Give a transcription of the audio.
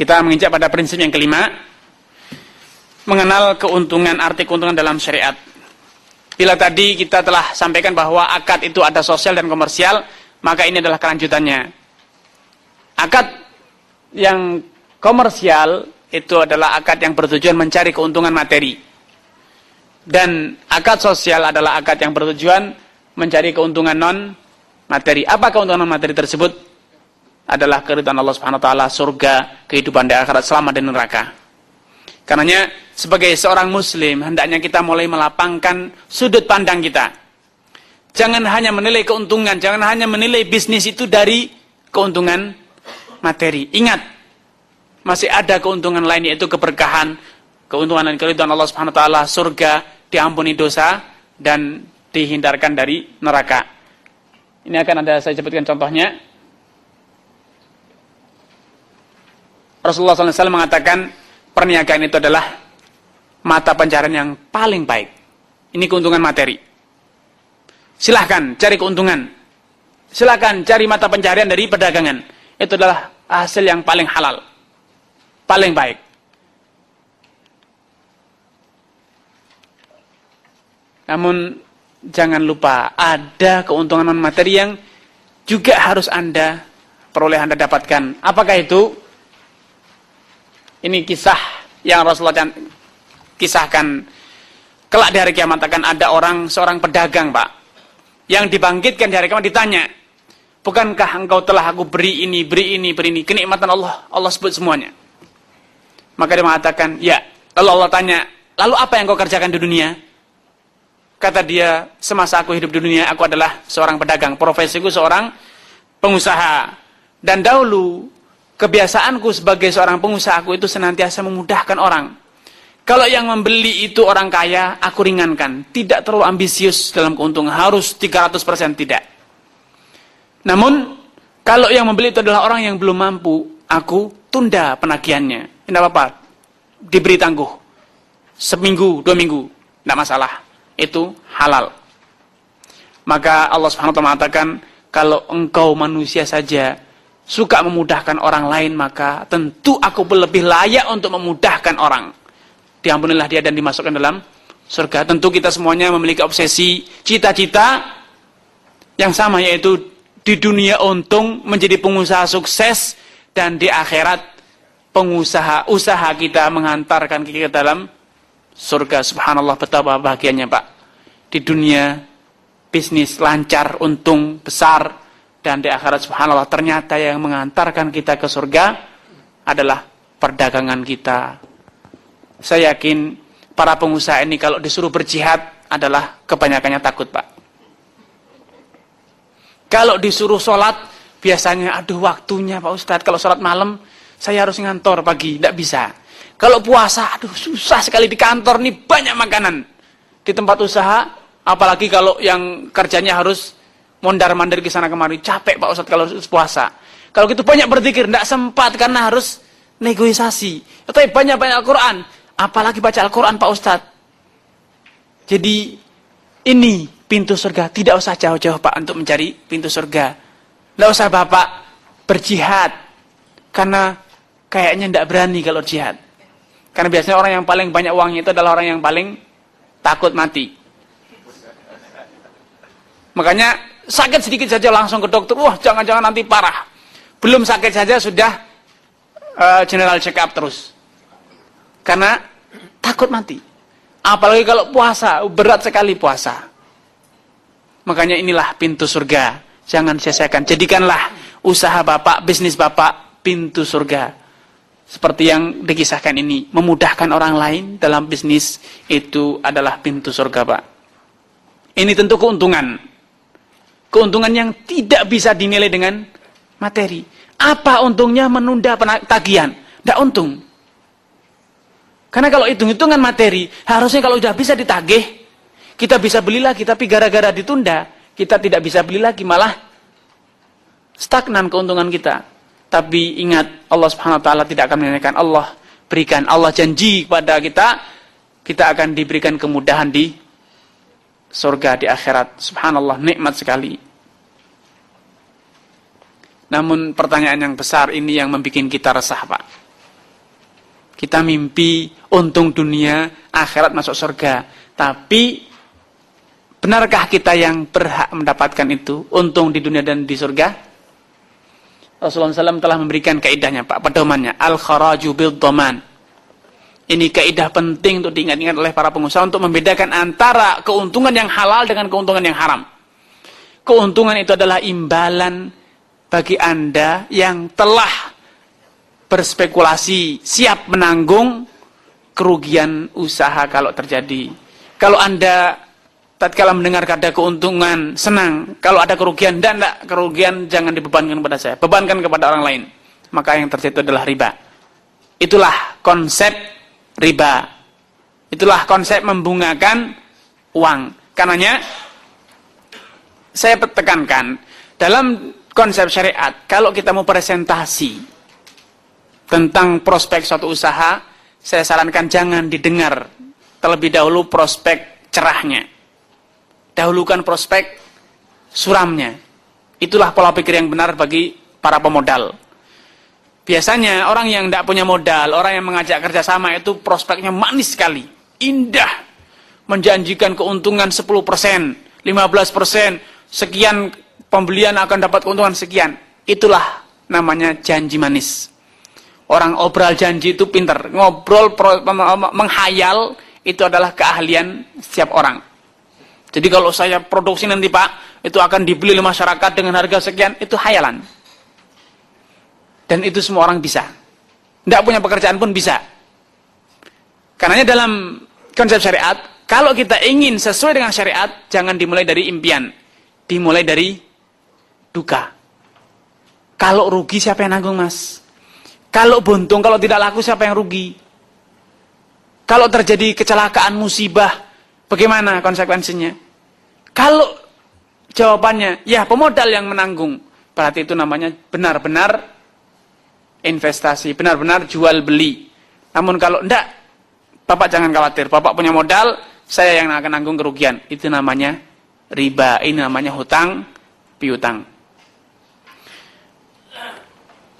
Kita menginjak pada prinsip yang kelima, mengenal keuntungan arti keuntungan dalam syariat. Bila tadi kita telah sampaikan bahwa akad itu ada sosial dan komersial, maka ini adalah kelanjutannya. Akad yang komersial itu adalah akad yang bertujuan mencari keuntungan materi. Dan akad sosial adalah akad yang bertujuan mencari keuntungan non materi. Apa keuntungan non materi tersebut? Adalah keridhaan Allah Subhanahu wa taala, surga, kehidupan di akhirat selamat dan neraka. Karenanya sebagai seorang muslim hendaknya kita mulai melapangkan sudut pandang kita. Jangan hanya menilai keuntungan, jangan hanya menilai bisnis itu dari keuntungan materi. Ingat, masih ada keuntungan lain yaitu keberkahan, keuntungan dan keriduan Allah Subhanahu wa taala, surga, diampuni dosa dan dihindarkan dari neraka. Ini akan ada saya sebutkan contohnya Rasulullah SAW mengatakan perniagaan itu adalah mata pencarian yang paling baik. Ini keuntungan materi. Silahkan cari keuntungan. Silahkan cari mata pencarian dari perdagangan. Itu adalah hasil yang paling halal. Paling baik. Namun jangan lupa ada keuntungan materi yang juga harus Anda peroleh Anda dapatkan. Apakah itu? Ini kisah yang Rasulullah kisahkan. Kelak di hari kiamat akan ada orang, seorang pedagang, Pak. Yang dibangkitkan di hari kiamat ditanya, Bukankah engkau telah aku beri ini, beri ini, beri ini. Kenikmatan Allah, Allah sebut semuanya. Maka dia mengatakan, ya. Lalu Allah tanya, lalu apa yang kau kerjakan di dunia? Kata dia, semasa aku hidup di dunia, aku adalah seorang pedagang. Profesiku seorang pengusaha. Dan dahulu, kebiasaanku sebagai seorang pengusaha aku itu senantiasa memudahkan orang. Kalau yang membeli itu orang kaya, aku ringankan. Tidak terlalu ambisius dalam keuntungan. Harus 300% tidak. Namun, kalau yang membeli itu adalah orang yang belum mampu, aku tunda penagihannya. Tidak apa-apa. Diberi tangguh. Seminggu, dua minggu. Tidak masalah. Itu halal. Maka Allah SWT mengatakan, kalau engkau manusia saja, suka memudahkan orang lain, maka tentu aku lebih layak untuk memudahkan orang. Diampunilah dia dan dimasukkan dalam surga. Tentu kita semuanya memiliki obsesi, cita-cita yang sama yaitu di dunia untung menjadi pengusaha sukses dan di akhirat pengusaha usaha kita mengantarkan kita ke dalam surga. Subhanallah betapa bahagianya, Pak. Di dunia bisnis lancar, untung, besar, dan di akhirat subhanallah ternyata yang mengantarkan kita ke surga adalah perdagangan kita. Saya yakin para pengusaha ini kalau disuruh berjihad adalah kebanyakannya takut, Pak. Kalau disuruh sholat, biasanya aduh waktunya Pak Ustadz. Kalau sholat malam, saya harus ngantor pagi, tidak bisa. Kalau puasa, aduh susah sekali di kantor nih banyak makanan. Di tempat usaha, apalagi kalau yang kerjanya harus mondar mandir ke sana kemari capek pak ustadz kalau puasa kalau gitu banyak berzikir tidak sempat karena harus negosiasi tapi banyak banyak Al-Quran apalagi baca Al-Quran pak ustadz jadi ini pintu surga tidak usah jauh-jauh pak untuk mencari pintu surga tidak usah bapak berjihad karena kayaknya tidak berani kalau jihad karena biasanya orang yang paling banyak uangnya itu adalah orang yang paling takut mati makanya sakit sedikit saja langsung ke dokter, wah jangan-jangan nanti parah. Belum sakit saja sudah uh, general check up terus. Karena takut mati. Apalagi kalau puasa, berat sekali puasa. Makanya inilah pintu surga. Jangan sia-siakan. Jadikanlah usaha Bapak, bisnis Bapak, pintu surga. Seperti yang dikisahkan ini. Memudahkan orang lain dalam bisnis itu adalah pintu surga, Pak. Ini tentu keuntungan Keuntungan yang tidak bisa dinilai dengan materi. Apa untungnya menunda tagihan? Tidak untung. Karena kalau hitung-hitungan materi, harusnya kalau sudah bisa ditagih, kita bisa beli lagi. Tapi gara-gara ditunda, kita tidak bisa beli lagi. Malah stagnan keuntungan kita. Tapi ingat, Allah Subhanahu wa taala tidak akan menyanyikan Allah berikan Allah janji kepada kita kita akan diberikan kemudahan di surga di akhirat. Subhanallah, nikmat sekali. Namun pertanyaan yang besar ini yang membuat kita resah, Pak. Kita mimpi untung dunia, akhirat masuk surga. Tapi benarkah kita yang berhak mendapatkan itu? Untung di dunia dan di surga? Rasulullah SAW telah memberikan kaidahnya Pak, pedomannya. Al-kharaju bil doman ini kaidah penting untuk diingat-ingat oleh para pengusaha untuk membedakan antara keuntungan yang halal dengan keuntungan yang haram. Keuntungan itu adalah imbalan bagi Anda yang telah berspekulasi, siap menanggung kerugian usaha kalau terjadi. Kalau Anda tatkala mendengar kata keuntungan senang, kalau ada kerugian dan tidak kerugian jangan dibebankan kepada saya, bebankan kepada orang lain. Maka yang terjadi adalah riba. Itulah konsep riba. Itulah konsep membungakan uang. Karenanya saya tekankan dalam konsep syariat kalau kita mau presentasi tentang prospek suatu usaha, saya sarankan jangan didengar terlebih dahulu prospek cerahnya. Dahulukan prospek suramnya. Itulah pola pikir yang benar bagi para pemodal. Biasanya orang yang tidak punya modal, orang yang mengajak kerjasama itu prospeknya manis sekali, indah, menjanjikan keuntungan 10%, 15%, sekian pembelian akan dapat keuntungan sekian. Itulah namanya janji manis. Orang obral janji itu pinter, ngobrol menghayal itu adalah keahlian setiap orang. Jadi kalau saya produksi nanti Pak, itu akan dibeli oleh masyarakat dengan harga sekian, itu hayalan. Dan itu semua orang bisa. Tidak punya pekerjaan pun bisa. Karena dalam konsep syariat, kalau kita ingin sesuai dengan syariat, jangan dimulai dari impian. Dimulai dari duka. Kalau rugi siapa yang nanggung mas? Kalau buntung, kalau tidak laku siapa yang rugi? Kalau terjadi kecelakaan musibah, bagaimana konsekuensinya? Kalau jawabannya, ya pemodal yang menanggung. Berarti itu namanya benar-benar investasi, benar-benar jual beli. Namun kalau enggak, Bapak jangan khawatir, Bapak punya modal, saya yang akan nanggung kerugian. Itu namanya riba, ini namanya hutang piutang.